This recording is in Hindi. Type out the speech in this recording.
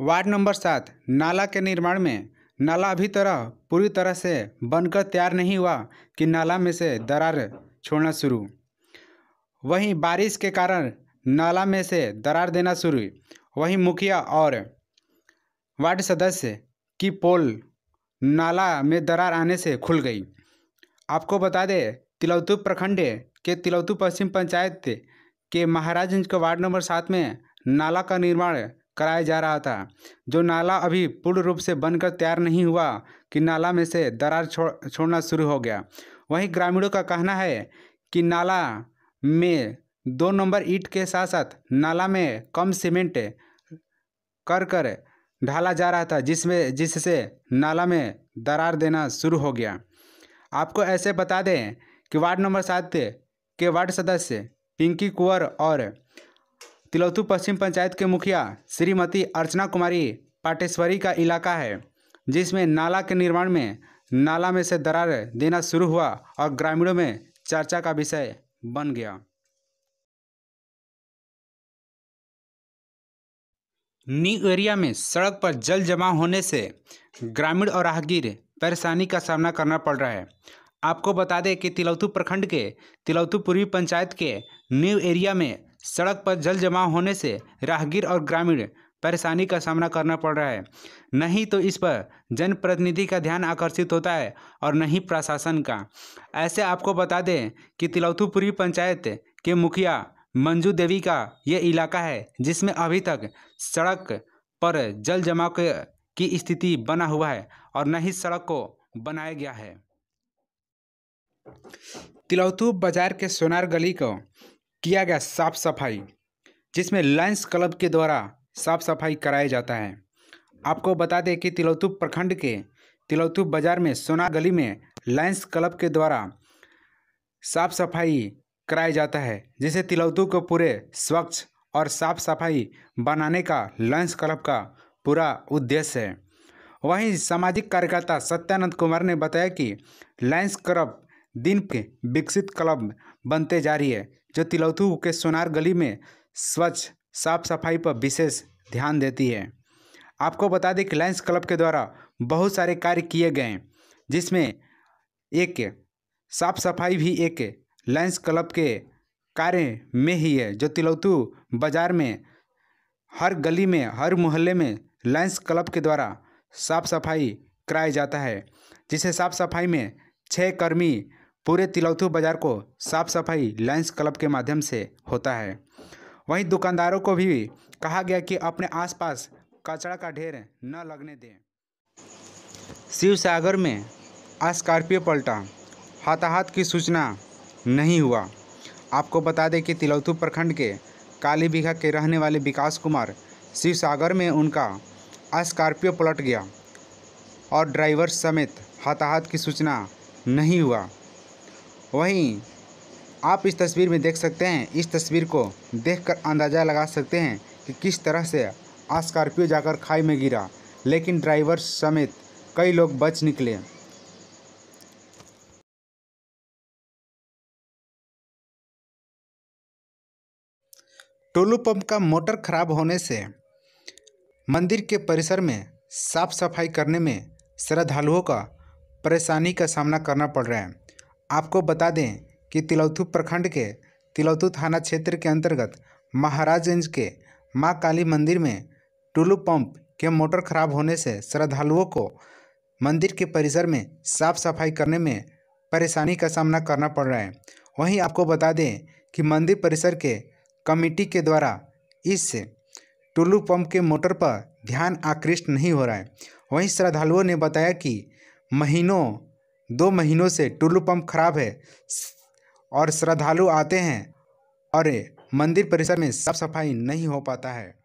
वार्ड नंबर सात नाला के निर्माण में नाला अभी तरह पूरी तरह से बनकर तैयार नहीं हुआ कि नाला में से दरार छोड़ना शुरू वहीं बारिश के कारण नाला में से दरार देना शुरू हुई वहीं मुखिया और वार्ड सदस्य की पोल नाला में दरार आने से खुल गई आपको बता दें तिलौतु प्रखंड के तिलौतु पश्चिम पंचायत के महाराजगंज के वार्ड नंबर सात में नाला का निर्माण कराया जा रहा था जो नाला अभी पूर्ण रूप से बनकर तैयार नहीं हुआ कि नाला में से दरार छोड़ छोड़ना शुरू हो गया वहीं ग्रामीणों का कहना है कि नाला में दो नंबर ईट के साथ साथ नाला में कम सीमेंट कर कर ढाला जा रहा था जिसमें जिससे नाला में दरार देना शुरू हो गया आपको ऐसे बता दें कि वार्ड नंबर सात के वार्ड सदस्य पिंकी कुंवर और तिलौथू पश्चिम पंचायत के मुखिया श्रीमती अर्चना कुमारी पाटेश्वरी का इलाका है जिसमें नाला के निर्माण में नाला में से दरार देना शुरू हुआ और ग्रामीणों में चर्चा का विषय बन गया न्यू एरिया में सड़क पर जल जमा होने से ग्रामीण और राहगीर परेशानी का सामना करना पड़ रहा है आपको बता दें कि तिलौतू प्रखंड के तिलौतू पूर्वी पंचायत के न्यू एरिया में सड़क पर जल जमा होने से राहगीर और ग्रामीण परेशानी का सामना करना पड़ रहा है नहीं तो इस पर जनप्रतिनिधि का ध्यान आकर्षित होता है और नहीं प्रशासन का ऐसे आपको बता दें कि तिलौथुपुरी पंचायत के मुखिया मंजू देवी का ये इलाका है जिसमें अभी तक सड़क पर जल जमाव की स्थिति बना हुआ है और न ही सड़क को बनाया गया है तिलौथु बाजार के सोनार गली को किया गया साफ सफाई जिसमें लाइन्स क्लब के द्वारा साफ सफाई कराया जाता है आपको बता दें कि तिलौतु प्रखंड के तिलौतु बाजार में सोना गली में लाइन्स क्लब के द्वारा साफ सफाई कराया जाता है जिसे तिलौतु को पूरे स्वच्छ और साफ सफाई बनाने का लाइन्स क्लब का पूरा उद्देश्य है वहीं सामाजिक कार्यकर्ता सत्यानंद कुमार ने बताया कि लाइन्स क्लब दिन के विकसित क्लब बनते जा रही है जो तिलौथू के सोनार गली में स्वच्छ साफ सफाई पर विशेष ध्यान देती है आपको बता दें कि लाइन्स क्लब के द्वारा बहुत सारे कार्य किए गए हैं जिसमें एक साफ सफाई भी एक लाइन्स क्लब के कार्य में ही है जो तिलौतू बाज़ार में हर गली में हर मोहल्ले में लाइन्स क्लब के द्वारा साफ सफाई कराया जाता है जिसे साफ सफाई में छः कर्मी पूरे तिलौथू बाजार को साफ सफाई लाइन्स क्लब के माध्यम से होता है वहीं दुकानदारों को भी कहा गया कि अपने आसपास कचरा का ढेर न लगने दें शिव सागर में स्कॉर्पियो पलटा हताहत की सूचना नहीं हुआ आपको बता दें कि तिलौथू प्रखंड के काली बीघा के रहने वाले विकास कुमार शिव सागर में उनका स्कॉर्पियो पलट गया और ड्राइवर समेत हताहत की सूचना नहीं हुआ वहीं आप इस तस्वीर में देख सकते हैं इस तस्वीर को देखकर अंदाज़ा लगा सकते हैं कि किस तरह से स्कॉर्पियो जाकर खाई में गिरा लेकिन ड्राइवर समेत कई लोग बच निकले टोलू पंप का मोटर खराब होने से मंदिर के परिसर में साफ सफाई करने में श्रद्धालुओं का परेशानी का सामना करना पड़ रहा है आपको बता दें कि तिलौथू प्रखंड के तिलौथू थाना क्षेत्र के अंतर्गत महाराजगंज के माँ काली मंदिर में टुलू पंप के मोटर खराब होने से श्रद्धालुओं को मंदिर के परिसर में साफ सफाई करने में परेशानी का सामना करना पड़ रहा है वहीं आपको बता दें कि मंदिर परिसर के कमेटी के द्वारा इस टुल्लू पंप के मोटर पर ध्यान आकृष्ट नहीं हो रहा है वहीं श्रद्धालुओं ने बताया कि महीनों दो महीनों से टुल्लू पंप खराब है और श्रद्धालु आते हैं और मंदिर परिसर में साफ सफाई नहीं हो पाता है